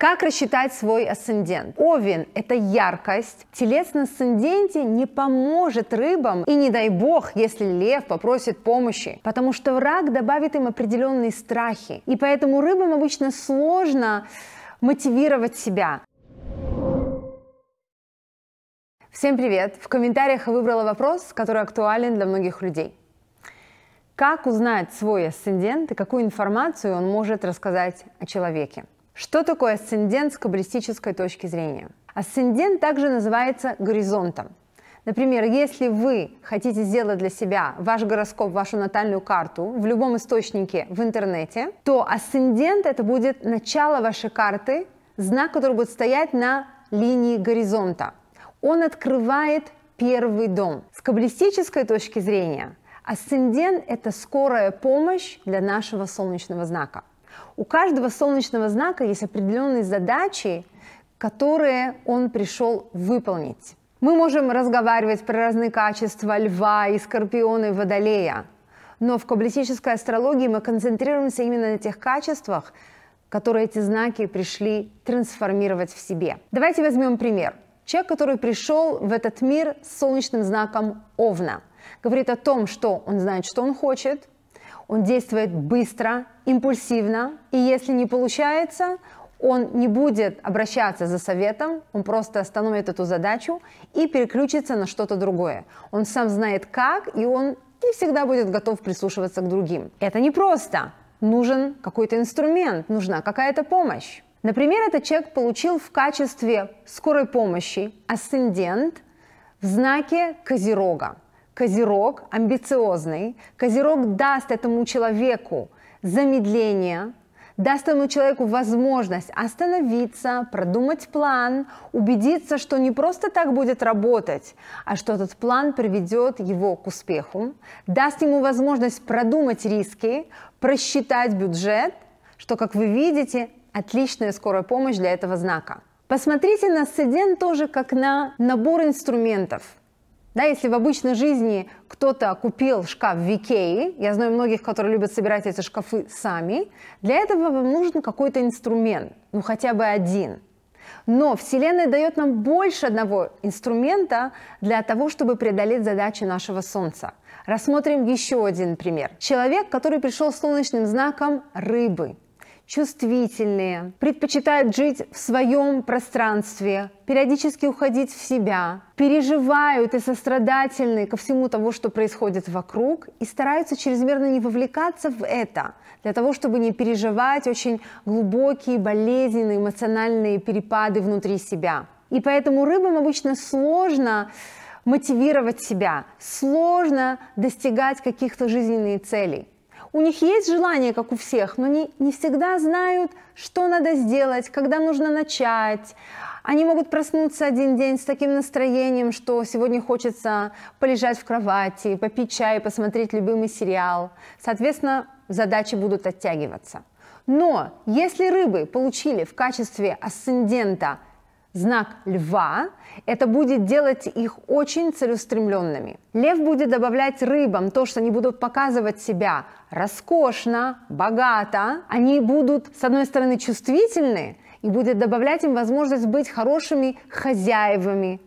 Как рассчитать свой асцендент? Овен – это яркость. Телец на асценденте не поможет рыбам, и не дай бог, если лев попросит помощи, потому что рак добавит им определенные страхи. И поэтому рыбам обычно сложно мотивировать себя. Всем привет! В комментариях я выбрала вопрос, который актуален для многих людей. Как узнать свой асцендент и какую информацию он может рассказать о человеке? Что такое асцендент с каббалистической точки зрения? Асцендент также называется горизонтом. Например, если вы хотите сделать для себя ваш гороскоп, вашу натальную карту в любом источнике в интернете, то асцендент это будет начало вашей карты, знак, который будет стоять на линии горизонта. Он открывает первый дом. С каббалистической точки зрения, асцендент – это скорая помощь для нашего солнечного знака. У каждого солнечного знака есть определенные задачи, которые он пришел выполнить. Мы можем разговаривать про разные качества льва и скорпиона и водолея, но в каббалистической астрологии мы концентрируемся именно на тех качествах, которые эти знаки пришли трансформировать в себе. Давайте возьмем пример. Человек, который пришел в этот мир с солнечным знаком Овна, говорит о том, что он знает, что он хочет, он действует быстро, импульсивно, и если не получается, он не будет обращаться за советом, он просто остановит эту задачу и переключится на что-то другое. Он сам знает как, и он не всегда будет готов прислушиваться к другим. Это непросто. Нужен какой-то инструмент, нужна какая-то помощь. Например, этот человек получил в качестве скорой помощи асцендент в знаке Козерога. Козерог амбициозный. Козерог даст этому человеку замедление, даст этому человеку возможность остановиться, продумать план, убедиться, что не просто так будет работать, а что этот план приведет его к успеху, даст ему возможность продумать риски, просчитать бюджет, что, как вы видите, отличная скорая помощь для этого знака. Посмотрите на Седен тоже как на набор инструментов – да, если в обычной жизни кто-то купил шкаф в Икее, я знаю многих, которые любят собирать эти шкафы сами, для этого вам нужен какой-то инструмент, ну хотя бы один. Но Вселенная дает нам больше одного инструмента для того, чтобы преодолеть задачи нашего Солнца. Рассмотрим еще один пример. Человек, который пришел с солнечным знаком рыбы – чувствительные, предпочитают жить в своем пространстве, периодически уходить в себя, переживают и сострадательны ко всему тому, что происходит вокруг, и стараются чрезмерно не вовлекаться в это, для того, чтобы не переживать очень глубокие, болезненные, эмоциональные перепады внутри себя. И поэтому рыбам обычно сложно мотивировать себя, сложно достигать каких-то жизненных целей. У них есть желание, как у всех, но не, не всегда знают, что надо сделать, когда нужно начать. Они могут проснуться один день с таким настроением, что сегодня хочется полежать в кровати, попить чай, посмотреть любимый сериал. Соответственно, задачи будут оттягиваться. Но если рыбы получили в качестве асцендента – знак льва, это будет делать их очень целеустремленными. Лев будет добавлять рыбам то, что они будут показывать себя роскошно, богато. Они будут, с одной стороны, чувствительны, и будет добавлять им возможность быть хорошими хозяевами,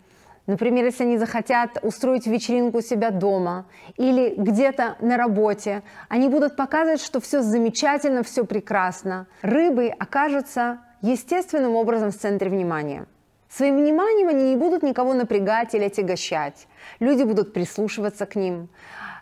Например, если они захотят устроить вечеринку у себя дома или где-то на работе, они будут показывать, что все замечательно, все прекрасно. Рыбы окажутся естественным образом в центре внимания. Своим вниманием они не будут никого напрягать или отягощать. Люди будут прислушиваться к ним.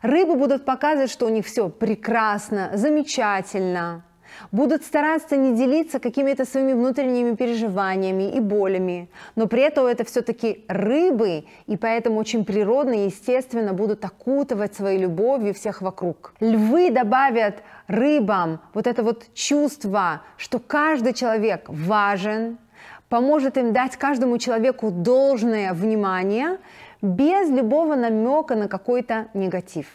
Рыбы будут показывать, что у них все прекрасно, замечательно, будут стараться не делиться какими-то своими внутренними переживаниями и болями, но при этом это все-таки рыбы, и поэтому очень природно и естественно будут окутывать своей любовью всех вокруг. Львы добавят рыбам вот это вот чувство, что каждый человек важен, поможет им дать каждому человеку должное внимание без любого намека на какой-то негатив.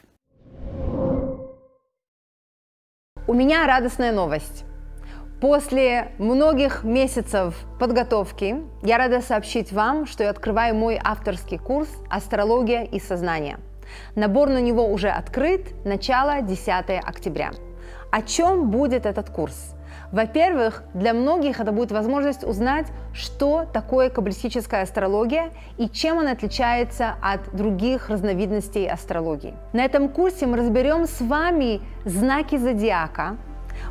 У меня радостная новость. После многих месяцев подготовки я рада сообщить вам, что я открываю мой авторский курс «Астрология и сознание». Набор на него уже открыт, начало 10 октября. О чем будет этот курс? Во-первых, для многих это будет возможность узнать, что такое каббалистическая астрология и чем она отличается от других разновидностей астрологии. На этом курсе мы разберем с вами знаки зодиака,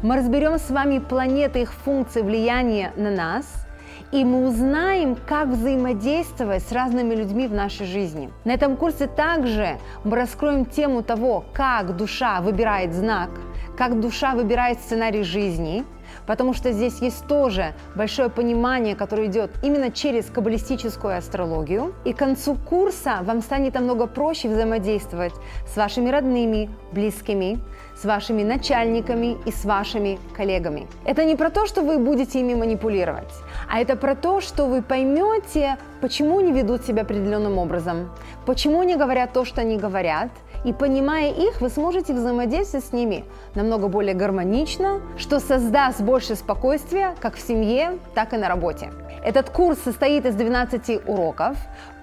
мы разберем с вами планеты, их функции, влияние на нас – и мы узнаем, как взаимодействовать с разными людьми в нашей жизни. На этом курсе также мы раскроем тему того, как душа выбирает знак, как душа выбирает сценарий жизни, потому что здесь есть тоже большое понимание, которое идет именно через каббалистическую астрологию. И к концу курса вам станет намного проще взаимодействовать с вашими родными, близкими, с вашими начальниками и с вашими коллегами. Это не про то, что вы будете ими манипулировать, а это про то, что вы поймете, почему они ведут себя определенным образом, почему они говорят то, что они говорят – и понимая их, вы сможете взаимодействовать с ними намного более гармонично, что создаст больше спокойствия как в семье, так и на работе. Этот курс состоит из 12 уроков.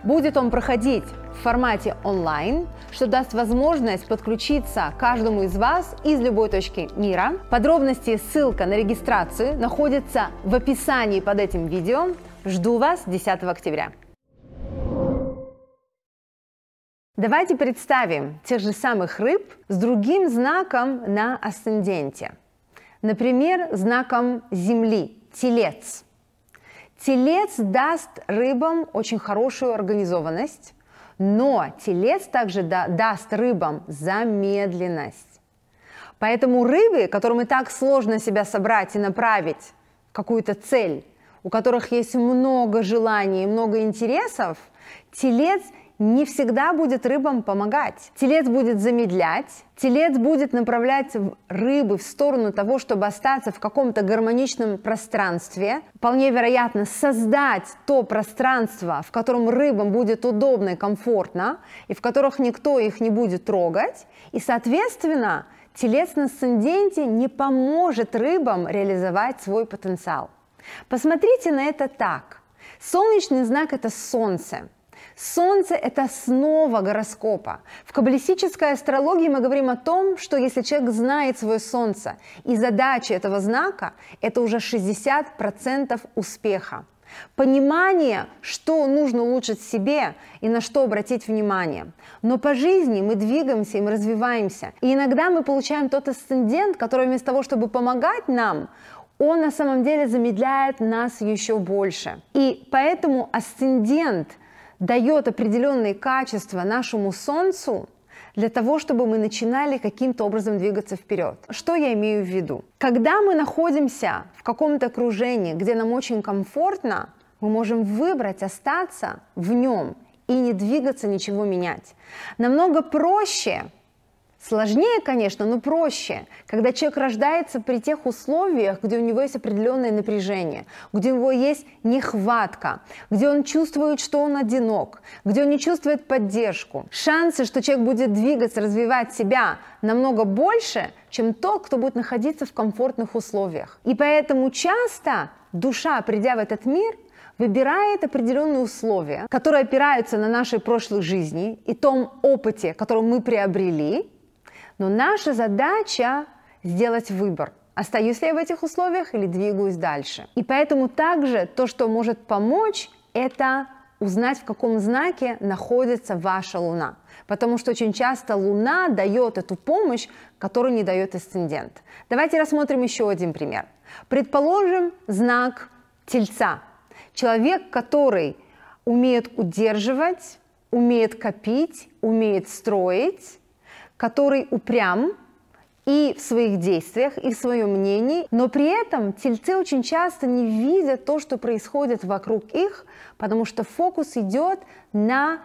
Будет он проходить в формате онлайн, что даст возможность подключиться каждому из вас из любой точки мира. Подробности ссылка на регистрацию находится в описании под этим видео. Жду вас 10 октября. Давайте представим тех же самых рыб с другим знаком на асценденте. Например, знаком Земли – телец. Телец даст рыбам очень хорошую организованность, но телец также да, даст рыбам замедленность. Поэтому рыбы, которым и так сложно себя собрать и направить какую-то цель, у которых есть много желаний, много интересов, телец – не всегда будет рыбам помогать. Телец будет замедлять, телец будет направлять рыбы в сторону того, чтобы остаться в каком-то гармоничном пространстве, вполне вероятно создать то пространство, в котором рыбам будет удобно и комфортно, и в которых никто их не будет трогать, и, соответственно, телец на асценденте не поможет рыбам реализовать свой потенциал. Посмотрите на это так. Солнечный знак – это солнце – Солнце – это основа гороскопа. В каббалистической астрологии мы говорим о том, что если человек знает свое Солнце, и задача этого знака – это уже 60% успеха. Понимание, что нужно улучшить себе и на что обратить внимание. Но по жизни мы двигаемся и мы развиваемся. И иногда мы получаем тот асцендент, который вместо того, чтобы помогать нам, он на самом деле замедляет нас еще больше. И поэтому асцендент – дает определенные качества нашему Солнцу, для того, чтобы мы начинали каким-то образом двигаться вперед. Что я имею в виду? Когда мы находимся в каком-то окружении, где нам очень комфортно, мы можем выбрать остаться в нем и не двигаться, ничего менять. Намного проще Сложнее, конечно, но проще, когда человек рождается при тех условиях, где у него есть определенное напряжение, где у него есть нехватка, где он чувствует, что он одинок, где он не чувствует поддержку. Шансы, что человек будет двигаться, развивать себя намного больше, чем тот, кто будет находиться в комфортных условиях. И поэтому часто душа, придя в этот мир, выбирает определенные условия, которые опираются на нашей прошлой жизни и том опыте, который мы приобрели, но наша задача сделать выбор, остаюсь ли я в этих условиях или двигаюсь дальше. И поэтому также то, что может помочь, это узнать, в каком знаке находится ваша Луна. Потому что очень часто Луна дает эту помощь, которую не дает асцендент. Давайте рассмотрим еще один пример. Предположим, знак Тельца. Человек, который умеет удерживать, умеет копить, умеет строить, который упрям и в своих действиях, и в своем мнении, но при этом тельцы очень часто не видят то, что происходит вокруг их, потому что фокус идет на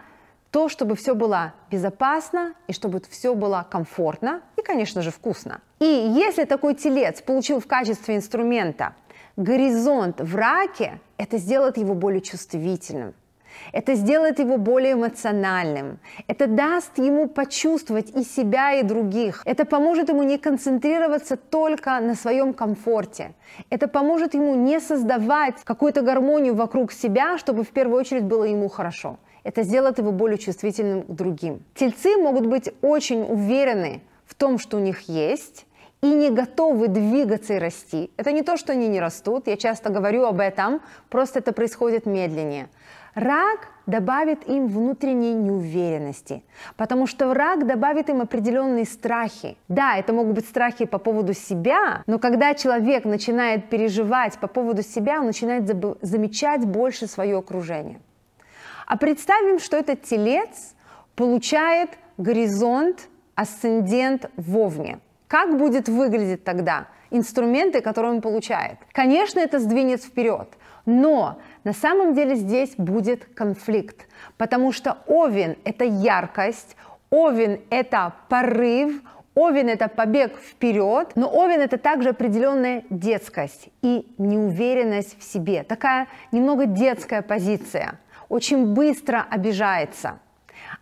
то, чтобы все было безопасно и чтобы все было комфортно и, конечно же, вкусно. И если такой телец получил в качестве инструмента горизонт в раке, это сделает его более чувствительным, это сделает его более эмоциональным. Это даст ему почувствовать и себя, и других. Это поможет ему не концентрироваться только на своем комфорте. Это поможет ему не создавать какую-то гармонию вокруг себя, чтобы в первую очередь было ему хорошо. Это сделает его более чувствительным к другим. Тельцы могут быть очень уверены в том, что у них есть, и не готовы двигаться и расти. Это не то, что они не растут, я часто говорю об этом, просто это происходит медленнее. Рак добавит им внутренней неуверенности, потому что рак добавит им определенные страхи. Да, это могут быть страхи по поводу себя, но когда человек начинает переживать по поводу себя, он начинает замечать больше свое окружение. А представим, что этот телец получает горизонт, асцендент вовне. Как будет выглядеть тогда инструменты, которые он получает? Конечно, это сдвинет вперед. Но на самом деле здесь будет конфликт, потому что Овен – это яркость, Овен – это порыв, Овен – это побег вперед, но Овен – это также определенная детскость и неуверенность в себе, такая немного детская позиция, очень быстро обижается.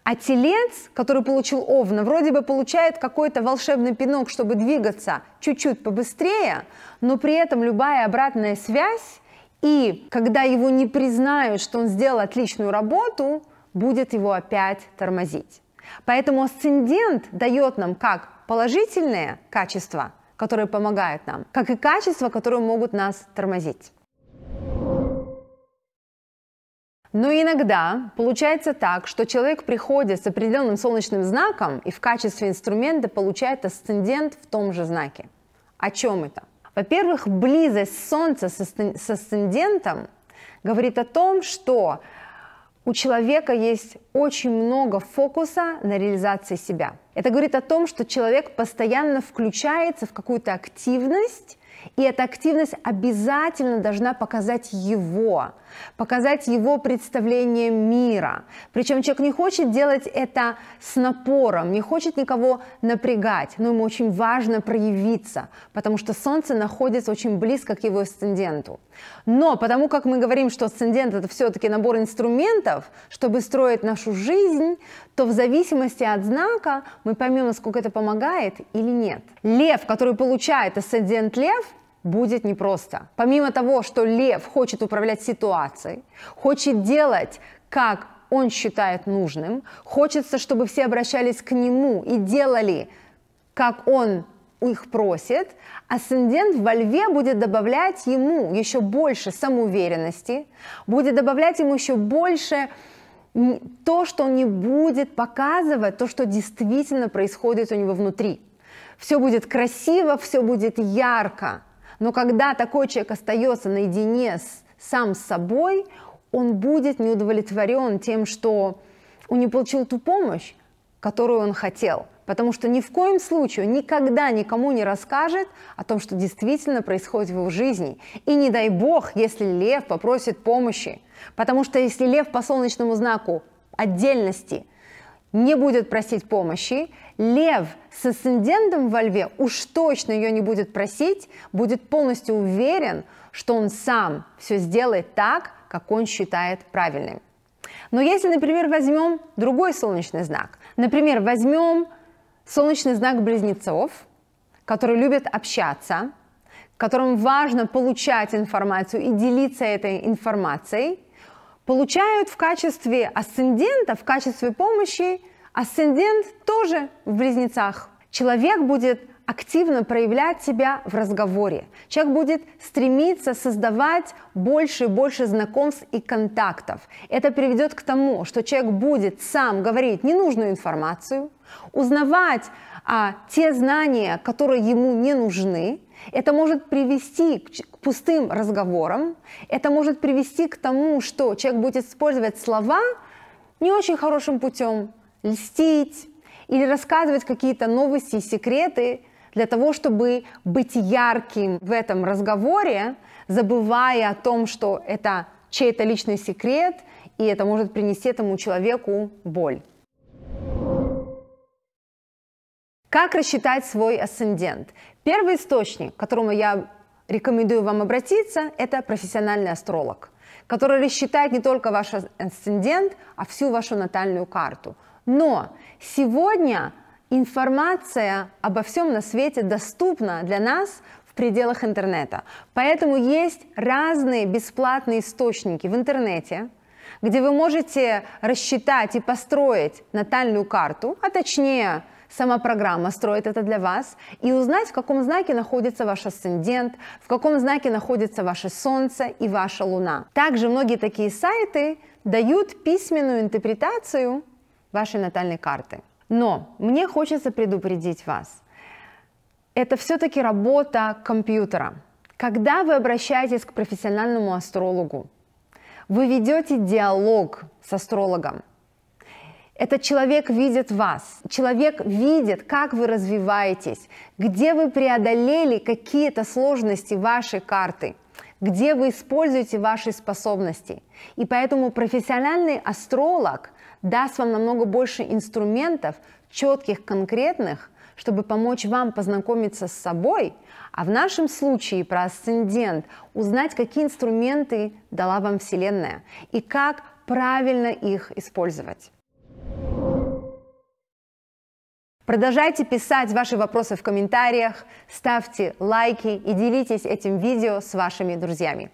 А телец, который получил овна, вроде бы получает какой-то волшебный пинок, чтобы двигаться чуть-чуть побыстрее, но при этом любая обратная связь и когда его не признают, что он сделал отличную работу, будет его опять тормозить. Поэтому асцендент дает нам как положительные качества, которые помогают нам, как и качества, которые могут нас тормозить. Но иногда получается так, что человек приходит с определенным солнечным знаком и в качестве инструмента получает асцендент в том же знаке. О чем это? Во-первых, близость Солнца с асцендентом говорит о том, что у человека есть очень много фокуса на реализации себя. Это говорит о том, что человек постоянно включается в какую-то активность, и эта активность обязательно должна показать его, показать его представление мира. Причем человек не хочет делать это с напором, не хочет никого напрягать, но ему очень важно проявиться, потому что Солнце находится очень близко к его асценденту. Но потому как мы говорим, что асцендент это все-таки набор инструментов, чтобы строить нашу жизнь, то в зависимости от знака мы поймем, насколько это помогает или нет. Лев, который получает асцендент лев, будет непросто. Помимо того, что лев хочет управлять ситуацией, хочет делать, как он считает нужным, хочется, чтобы все обращались к нему и делали, как он их просит, асцендент во льве будет добавлять ему еще больше самоуверенности, будет добавлять ему еще больше то, что он не будет показывать, то, что действительно происходит у него внутри. Все будет красиво, все будет ярко, но когда такой человек остается наедине с, сам с собой, он будет не удовлетворен тем, что он не получил ту помощь, которую он хотел. Потому что ни в коем случае никогда никому не расскажет о том, что действительно происходит в его жизни. И не дай бог, если лев попросит помощи. Потому что если лев по солнечному знаку отдельности – не будет просить помощи, лев с асцендентом во льве уж точно ее не будет просить, будет полностью уверен, что он сам все сделает так, как он считает правильным. Но если, например, возьмем другой солнечный знак, например, возьмем солнечный знак близнецов, которые любят общаться, которым важно получать информацию и делиться этой информацией, получают в качестве асцендента, в качестве помощи. Асцендент тоже в близнецах. Человек будет активно проявлять себя в разговоре. Человек будет стремиться создавать больше и больше знакомств и контактов. Это приведет к тому, что человек будет сам говорить ненужную информацию, узнавать а, те знания, которые ему не нужны. Это может привести к, пустым разговором, это может привести к тому, что человек будет использовать слова не очень хорошим путем, льстить или рассказывать какие-то новости и секреты для того, чтобы быть ярким в этом разговоре, забывая о том, что это чей-то личный секрет, и это может принести этому человеку боль. Как рассчитать свой асцендент? Первый источник, которому я рекомендую вам обратиться, это профессиональный астролог, который рассчитает не только ваш асцендент, а всю вашу натальную карту. Но сегодня информация обо всем на свете доступна для нас в пределах интернета. Поэтому есть разные бесплатные источники в интернете, где вы можете рассчитать и построить натальную карту, а точнее Сама программа строит это для вас. И узнать, в каком знаке находится ваш асцендент, в каком знаке находится ваше Солнце и ваша Луна. Также многие такие сайты дают письменную интерпретацию вашей натальной карты. Но мне хочется предупредить вас. Это все-таки работа компьютера. Когда вы обращаетесь к профессиональному астрологу, вы ведете диалог с астрологом, этот человек видит вас, человек видит, как вы развиваетесь, где вы преодолели какие-то сложности вашей карты, где вы используете ваши способности. И поэтому профессиональный астролог даст вам намного больше инструментов, четких, конкретных, чтобы помочь вам познакомиться с собой, а в нашем случае про асцендент узнать, какие инструменты дала вам Вселенная и как правильно их использовать. Продолжайте писать ваши вопросы в комментариях, ставьте лайки и делитесь этим видео с вашими друзьями.